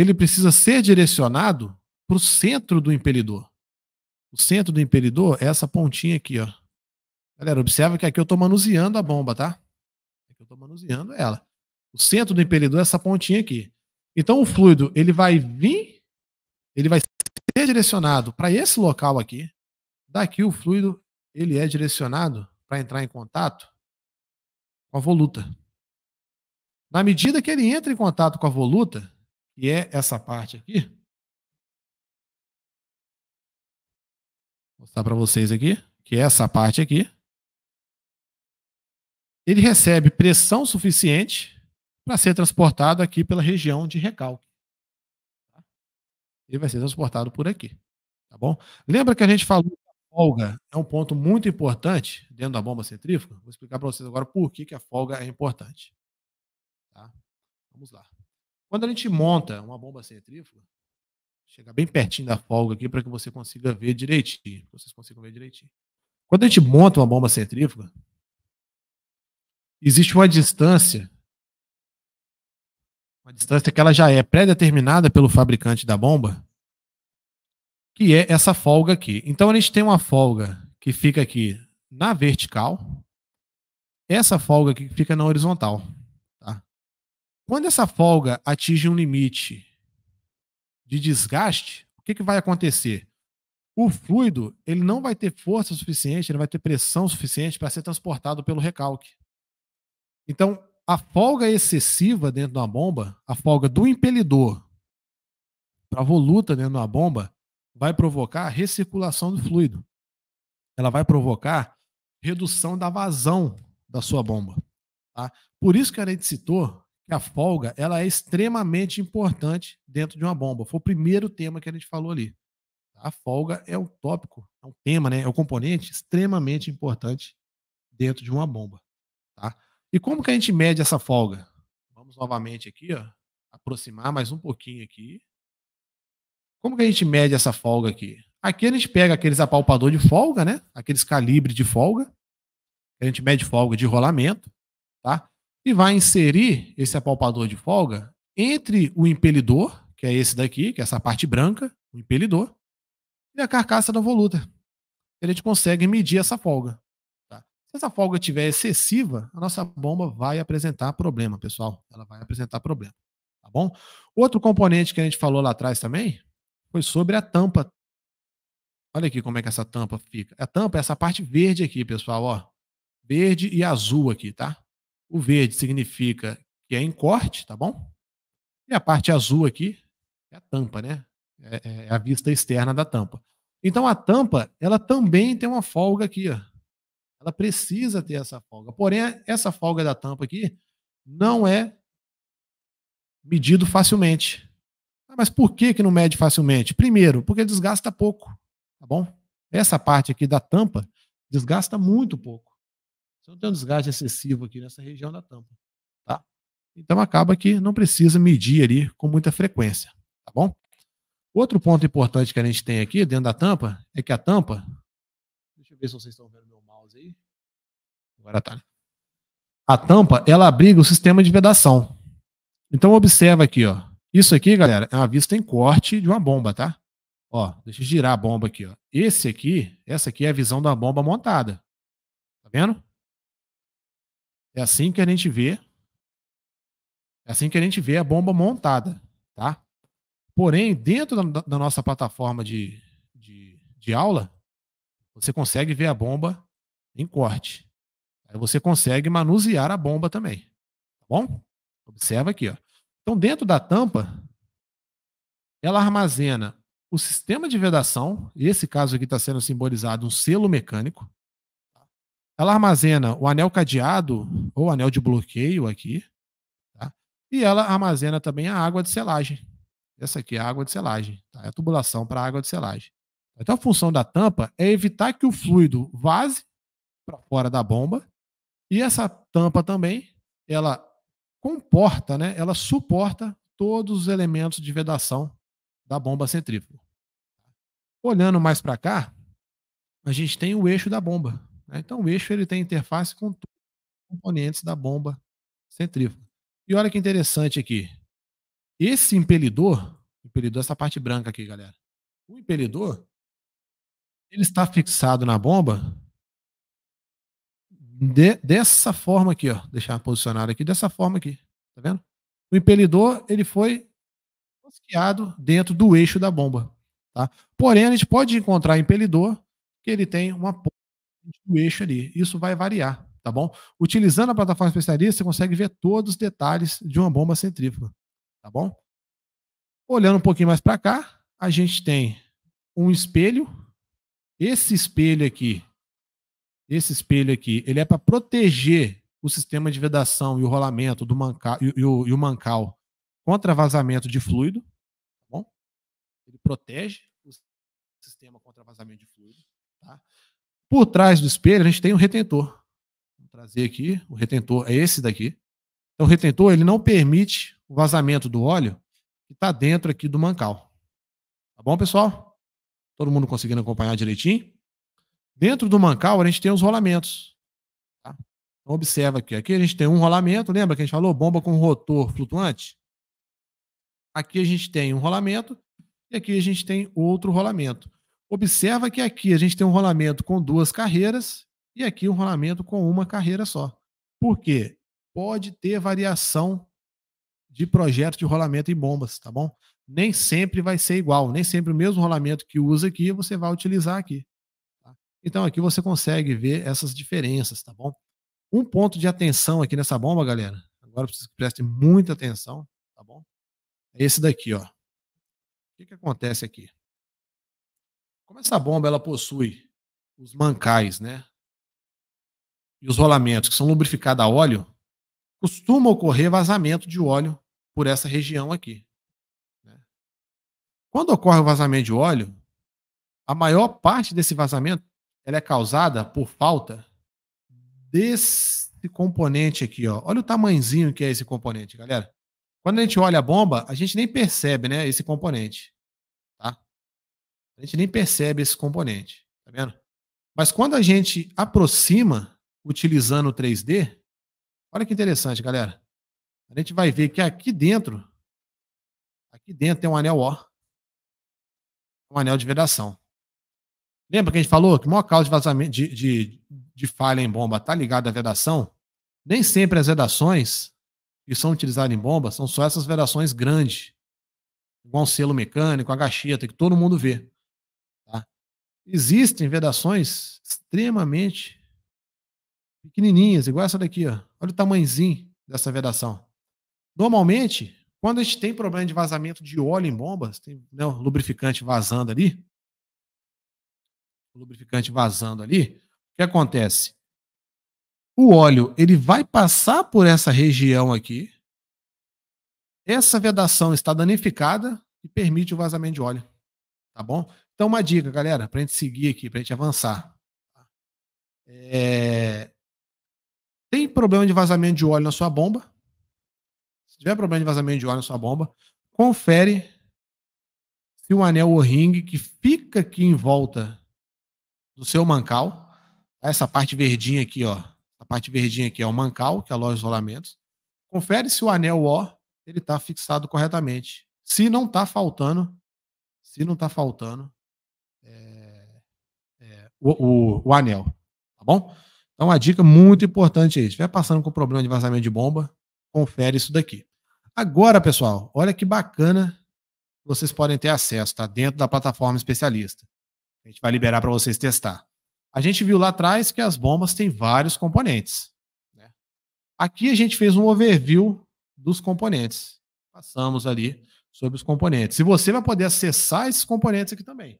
ele precisa ser direcionado para o centro do impelidor. O centro do impelidor é essa pontinha aqui, ó. Galera, observa que aqui eu estou manuseando a bomba, tá? Aqui eu estou manuseando ela. O centro do impelidor é essa pontinha aqui. Então o fluido, ele vai vir, ele vai ser direcionado para esse local aqui. Daqui o fluido, ele é direcionado para entrar em contato com a voluta. Na medida que ele entra em contato com a voluta, que é essa parte aqui. Vou mostrar para vocês aqui, que é essa parte aqui. Ele recebe pressão suficiente para ser transportado aqui pela região de recalque. Ele vai ser transportado por aqui. Tá bom? Lembra que a gente falou que a folga é um ponto muito importante dentro da bomba centrífuga? Vou explicar para vocês agora por que, que a folga é importante. Tá? Vamos lá. Quando a gente monta uma bomba centrífuga, chegar bem pertinho da folga aqui para que você consiga ver direitinho. Vocês consigam ver direitinho. Quando a gente monta uma bomba centrífuga, existe uma distância, uma distância que ela já é pré-determinada pelo fabricante da bomba, que é essa folga aqui. Então a gente tem uma folga que fica aqui na vertical, essa folga aqui que fica na horizontal. Quando essa folga atinge um limite de desgaste, o que, que vai acontecer? O fluido ele não vai ter força suficiente, ele vai ter pressão suficiente para ser transportado pelo recalque. Então, a folga excessiva dentro de uma bomba, a folga do impelidor para a voluta dentro de uma bomba, vai provocar a recirculação do fluido. Ela vai provocar redução da vazão da sua bomba. Tá? Por isso que a gente citou que a folga ela é extremamente importante dentro de uma bomba. Foi o primeiro tema que a gente falou ali. A folga é o tópico, é um tema, né? É um componente extremamente importante dentro de uma bomba. Tá? E como que a gente mede essa folga? Vamos novamente aqui, ó, aproximar mais um pouquinho aqui. Como que a gente mede essa folga aqui? Aqui a gente pega aqueles apalpador de folga, né? Aqueles calibres de folga. A gente mede folga de rolamento, tá? e vai inserir esse apalpador de folga entre o impelidor, que é esse daqui, que é essa parte branca, o impelidor, e a carcaça da voluta. A gente consegue medir essa folga. Tá? Se essa folga estiver excessiva, a nossa bomba vai apresentar problema, pessoal. Ela vai apresentar problema. Tá bom? Outro componente que a gente falou lá atrás também foi sobre a tampa. Olha aqui como é que essa tampa fica. A tampa é essa parte verde aqui, pessoal, ó. Verde e azul aqui, tá? O verde significa que é em corte, tá bom? E a parte azul aqui é a tampa, né? É, é, é, a vista externa da tampa. Então a tampa, ela também tem uma folga aqui, ó. Ela precisa ter essa folga. Porém, essa folga da tampa aqui não é medido facilmente. Ah, mas por que, que não mede facilmente? Primeiro, porque desgasta pouco, tá bom? Essa parte aqui da tampa desgasta muito pouco. Você não tem um desgaste excessivo aqui nessa região da tampa. Tá? Então acaba que não precisa medir ali com muita frequência. Tá bom? Outro ponto importante que a gente tem aqui dentro da tampa é que a tampa. Deixa eu ver se vocês estão vendo meu mouse aí. Agora tá. Né? A tampa, ela abriga o sistema de vedação. Então observa aqui, ó. Isso aqui, galera, é uma vista em corte de uma bomba, tá? Ó, deixa eu girar a bomba aqui, ó. Esse aqui, essa aqui é a visão da bomba montada. Tá vendo? É assim que a gente vê. É assim que a gente vê a bomba montada, tá? Porém, dentro da, da nossa plataforma de, de, de aula, você consegue ver a bomba em corte. Aí você consegue manusear a bomba também. Tá bom? Observa aqui, ó. Então, dentro da tampa, ela armazena o sistema de vedação, esse caso aqui está sendo simbolizado um selo mecânico, ela armazena o anel cadeado, ou anel de bloqueio aqui, tá? e ela armazena também a água de selagem. Essa aqui é a água de selagem, tá? é a tubulação para a água de selagem. Então a função da tampa é evitar que o fluido vaze para fora da bomba, e essa tampa também, ela comporta, né? ela suporta todos os elementos de vedação da bomba centrífuga. Olhando mais para cá, a gente tem o eixo da bomba. Né, então o eixo ele tem interface com todos os componentes da bomba centrífuga. E olha que interessante aqui. Esse impelidor, impelidor essa parte branca aqui, galera. O impelidor ele está fixado na bomba de, dessa forma aqui, ó. Deixar posicionado aqui dessa forma aqui, tá vendo? O impelidor ele foi rosqueado dentro do eixo da bomba, tá? Porém a gente pode encontrar impelidor que ele tem uma ponta do eixo ali. Isso vai variar, tá bom? Utilizando a plataforma especialista, você consegue ver todos os detalhes de uma bomba centrífuga, tá bom? Olhando um pouquinho mais para cá, a gente tem um espelho. Esse espelho aqui, esse espelho aqui, ele é para proteger o sistema de vedação e o rolamento do manca, e, o, e o mancal contra vazamento de fluido, tá bom? Ele protege o sistema contra vazamento de fluido, tá? Por trás do espelho, a gente tem um retentor. Vou trazer aqui, o retentor é esse daqui. Então, o retentor ele não permite o vazamento do óleo que está dentro aqui do mancal. Tá bom, pessoal? Todo mundo conseguindo acompanhar direitinho? Dentro do mancal, a gente tem os rolamentos. Tá? Então, observa aqui. Aqui a gente tem um rolamento. Lembra que a gente falou bomba com rotor flutuante? Aqui a gente tem um rolamento e aqui a gente tem outro rolamento. Observa que aqui a gente tem um rolamento com duas carreiras e aqui um rolamento com uma carreira só. Por quê? Pode ter variação de projeto de rolamento em bombas, tá bom? Nem sempre vai ser igual, nem sempre o mesmo rolamento que usa aqui você vai utilizar aqui. Tá? Então aqui você consegue ver essas diferenças, tá bom? Um ponto de atenção aqui nessa bomba, galera. Agora preciso que prestem muita atenção, tá bom? É esse daqui, ó. O que, que acontece aqui? Como essa bomba ela possui os mancais, né? E os rolamentos que são lubrificados a óleo, costuma ocorrer vazamento de óleo por essa região aqui. Né? Quando ocorre o vazamento de óleo, a maior parte desse vazamento ela é causada por falta desse componente aqui. Ó. Olha o tamanhozinho que é esse componente, galera. Quando a gente olha a bomba, a gente nem percebe né, esse componente. A gente nem percebe esse componente, tá vendo? Mas quando a gente aproxima utilizando o 3D, olha que interessante, galera. A gente vai ver que aqui dentro, aqui dentro tem um anel O, um anel de vedação. Lembra que a gente falou que o maior causa de vazamento de, de, de falha em bomba está ligado à vedação? Nem sempre as vedações que são utilizadas em bomba são só essas vedações grandes, igual um selo mecânico, a gacheta, que todo mundo vê. Existem vedações extremamente pequenininhas, igual essa daqui, ó. Olha o tamanhozinho dessa vedação. Normalmente, quando a gente tem problema de vazamento de óleo em bombas, tem né, lubrificante vazando ali, o lubrificante vazando ali, o que acontece? O óleo ele vai passar por essa região aqui, essa vedação está danificada e permite o vazamento de óleo, tá bom? Então, uma dica, galera, para a gente seguir aqui, para a gente avançar. Tá? É... Tem problema de vazamento de óleo na sua bomba? Se tiver problema de vazamento de óleo na sua bomba, confere se o anel O-ring que fica aqui em volta do seu mancal, tá? essa parte verdinha aqui, ó, a parte verdinha aqui é o mancal, que é a loja de isolamentos. Confere se o anel O ele está fixado corretamente. Se não está faltando, se não está faltando, é, é, o, o, o anel, tá bom? Então, uma dica muito importante aí. É Se estiver passando com problema de vazamento de bomba, confere isso daqui. Agora, pessoal, olha que bacana vocês podem ter acesso, tá? Dentro da plataforma especialista. A gente vai liberar para vocês testar. A gente viu lá atrás que as bombas têm vários componentes. Né? Aqui a gente fez um overview dos componentes. Passamos ali sobre os componentes. E você vai poder acessar esses componentes aqui também.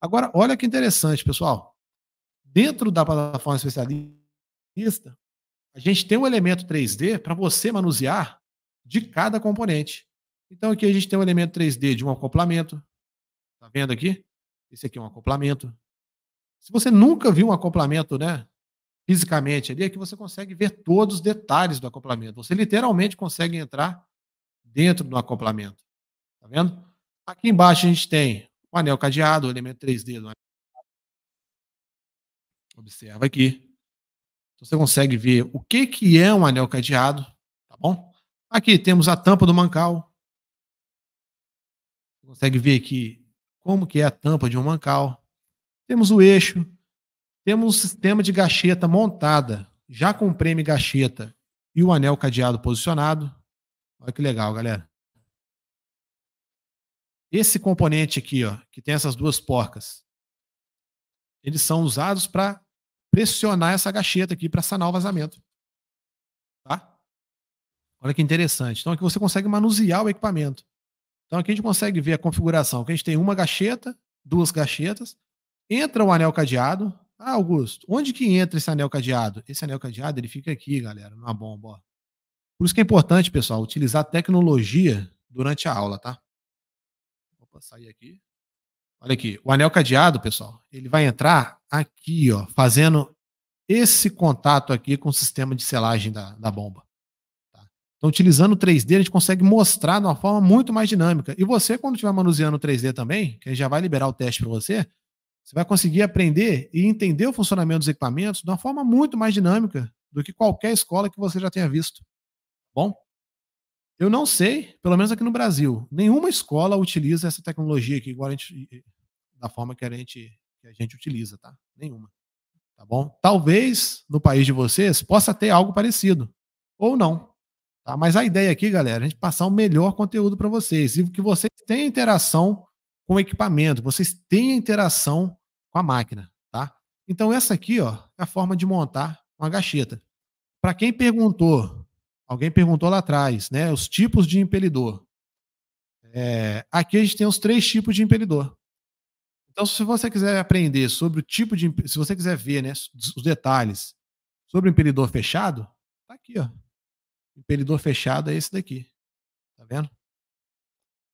Agora, olha que interessante, pessoal. Dentro da plataforma especialista, a gente tem um elemento 3D para você manusear de cada componente. Então, aqui a gente tem um elemento 3D de um acoplamento. Está vendo aqui? Esse aqui é um acoplamento. Se você nunca viu um acoplamento, né? Fisicamente ali, é que você consegue ver todos os detalhes do acoplamento. Você literalmente consegue entrar dentro do acoplamento. Está vendo? Aqui embaixo a gente tem o anel cadeado, o elemento 3D do anel. Observa aqui. Então, você consegue ver o que, que é um anel cadeado, tá bom? Aqui temos a tampa do mancal. Você consegue ver aqui como que é a tampa de um mancal. Temos o eixo. Temos o sistema de gacheta montada, já com o prêmio gacheta e o anel cadeado posicionado. Olha que legal, galera. Esse componente aqui, ó, que tem essas duas porcas, eles são usados para pressionar essa gacheta aqui para sanar o vazamento. Tá? Olha que interessante. Então aqui você consegue manusear o equipamento. Então aqui a gente consegue ver a configuração. Aqui a gente tem uma gacheta, duas gachetas, entra o anel cadeado. Ah, Augusto, onde que entra esse anel cadeado? Esse anel cadeado ele fica aqui, galera, numa bomba. Ó. Por isso que é importante, pessoal, utilizar tecnologia durante a aula, tá? Opa, saí aqui. Olha aqui, o anel cadeado, pessoal, ele vai entrar aqui, ó, fazendo esse contato aqui com o sistema de selagem da, da bomba. Tá? Então, utilizando o 3D, a gente consegue mostrar de uma forma muito mais dinâmica. E você, quando estiver manuseando o 3D também, que a gente já vai liberar o teste para você, você vai conseguir aprender e entender o funcionamento dos equipamentos de uma forma muito mais dinâmica do que qualquer escola que você já tenha visto. Tá bom? Eu não sei, pelo menos aqui no Brasil, nenhuma escola utiliza essa tecnologia aqui, igual gente, da forma que a, gente, que a gente utiliza, tá? Nenhuma. Tá bom? Talvez no país de vocês possa ter algo parecido, ou não. Tá? Mas a ideia aqui, galera, é a gente passar o melhor conteúdo para vocês e que vocês tenham interação com o equipamento, vocês tenham interação com a máquina, tá? Então essa aqui, ó, é a forma de montar uma gacheta. Para quem perguntou Alguém perguntou lá atrás, né? Os tipos de impelidor. É, aqui a gente tem os três tipos de impelidor. Então, se você quiser aprender sobre o tipo de. Se você quiser ver né, os detalhes sobre o impelidor fechado, tá aqui, ó. O impelidor fechado é esse daqui. Tá vendo?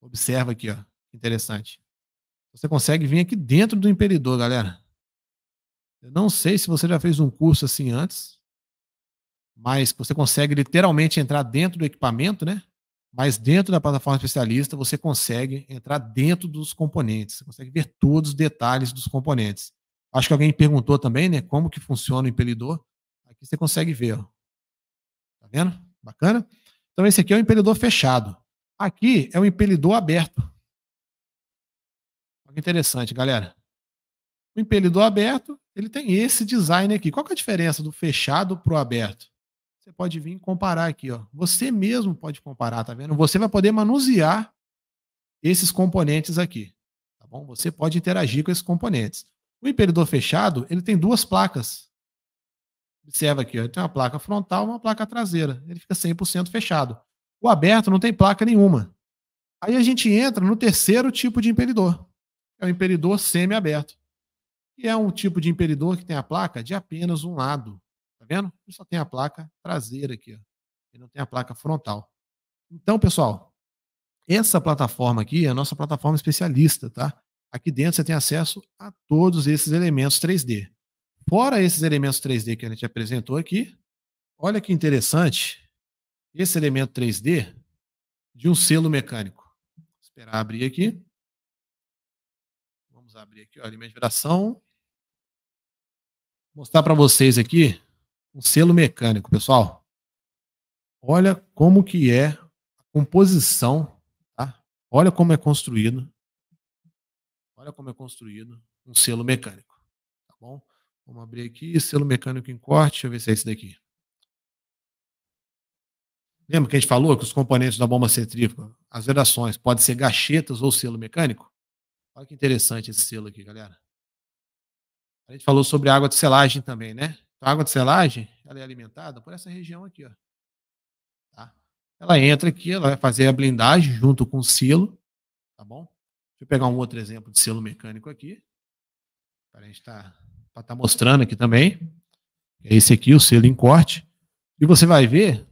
Observa aqui, ó. Interessante. Você consegue vir aqui dentro do impelidor, galera. Eu não sei se você já fez um curso assim antes, mas você consegue literalmente entrar dentro do equipamento, né? Mas dentro da plataforma especialista, você consegue entrar dentro dos componentes, você consegue ver todos os detalhes dos componentes. Acho que alguém perguntou também, né? Como que funciona o impelidor. Aqui você consegue ver, ó. Tá vendo? Bacana? Então, esse aqui é o impelidor fechado. Aqui é o impelidor aberto. Olha que interessante, galera. O impelidor aberto, ele tem esse design aqui. Qual que é a diferença do fechado para o aberto? você pode vir comparar aqui, ó. Você mesmo pode comparar, tá vendo? Você vai poder manusear esses componentes aqui, tá bom? Você pode interagir com esses componentes. O impedidor fechado, ele tem duas placas. Observa aqui, ó, ele tem uma placa frontal e uma placa traseira. Ele fica 100% fechado. O aberto não tem placa nenhuma. Aí a gente entra no terceiro tipo de impedidor. É o impedidor semi-aberto. E é um tipo de impedidor que tem a placa de apenas um lado vendo? Ele só tem a placa traseira aqui, ó. Ele não tem a placa frontal. Então, pessoal, essa plataforma aqui é a nossa plataforma especialista, tá? Aqui dentro você tem acesso a todos esses elementos 3D. Fora esses elementos 3D que a gente apresentou aqui, olha que interessante esse elemento 3D de um selo mecânico. Vou esperar abrir aqui. Vamos abrir aqui, olha, minha geração. Vou mostrar para vocês aqui um selo mecânico, pessoal. Olha como que é a composição, tá? Olha como é construído. Olha como é construído um selo mecânico, tá bom? Vamos abrir aqui, selo mecânico em corte, deixa eu ver se é esse daqui. Lembra que a gente falou que os componentes da bomba centrífuga, as vedações, podem ser gachetas ou selo mecânico? Olha que interessante esse selo aqui, galera. A gente falou sobre água de selagem também, né? Então, a água de selagem, ela é alimentada por essa região aqui, ó. Tá? Ela entra aqui, ela vai fazer a blindagem junto com o silo, tá bom? Deixa eu pegar um outro exemplo de selo mecânico aqui, para a gente estar tá, tá mostrando aqui também. É esse aqui, o selo em corte. E você vai ver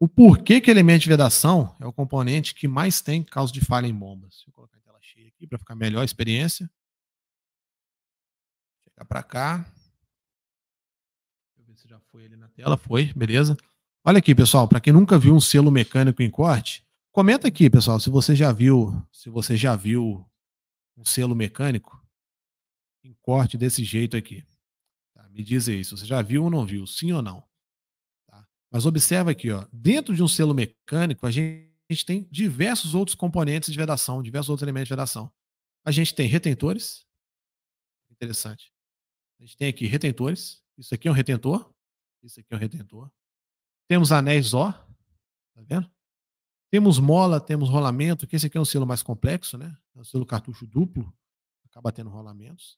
o porquê que elemento de vedação é o componente que mais tem causa de falha em bombas. Deixa eu colocar a tela cheia aqui para ficar melhor a experiência. Chegar para cá foi ele na tela, foi, beleza? Olha aqui, pessoal, para quem nunca viu um selo mecânico em corte, comenta aqui, pessoal, se você já viu, se você já viu um selo mecânico em corte desse jeito aqui. Tá? Me diz aí, se você já viu ou não viu, sim ou não. Tá? Mas observa aqui, ó, dentro de um selo mecânico, a gente, a gente tem diversos outros componentes de vedação, diversos outros elementos de vedação. A gente tem retentores, interessante. A gente tem aqui retentores, isso aqui é um retentor, isso aqui é o retentor Temos anéis ó, tá vendo? Temos mola, temos rolamento, que esse aqui é um selo mais complexo, né? É um selo cartucho duplo, acaba tendo rolamentos.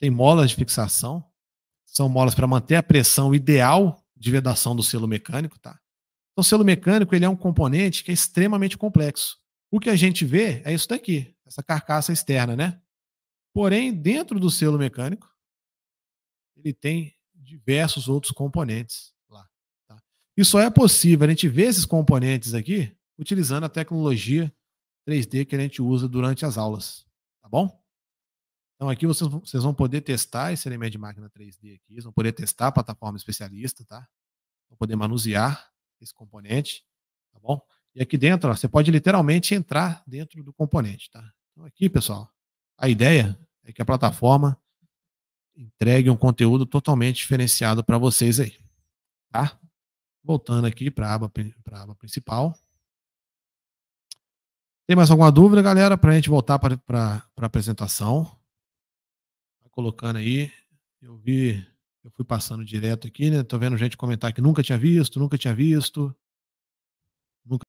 Tem molas de fixação, são molas para manter a pressão ideal de vedação do selo mecânico, tá? Então, o selo mecânico ele é um componente que é extremamente complexo. O que a gente vê é isso daqui, essa carcaça externa, né? Porém, dentro do selo mecânico, ele tem diversos outros componentes lá. Tá? E só é possível a gente ver esses componentes aqui utilizando a tecnologia 3D que a gente usa durante as aulas. Tá bom? Então aqui vocês, vocês vão poder testar esse elemento de máquina 3D aqui, vocês vão poder testar a plataforma especialista, tá? Vão poder manusear esse componente, tá bom? E aqui dentro, ó, você pode literalmente entrar dentro do componente, tá? Então aqui, pessoal, a ideia é que a plataforma entregue um conteúdo totalmente diferenciado para vocês aí, tá? Voltando aqui para a aba, pra aba principal. Tem mais alguma dúvida, galera, para a gente voltar para a apresentação? Tá colocando aí. Eu vi, eu fui passando direto aqui, né? Tô vendo gente comentar que nunca tinha visto, nunca tinha visto.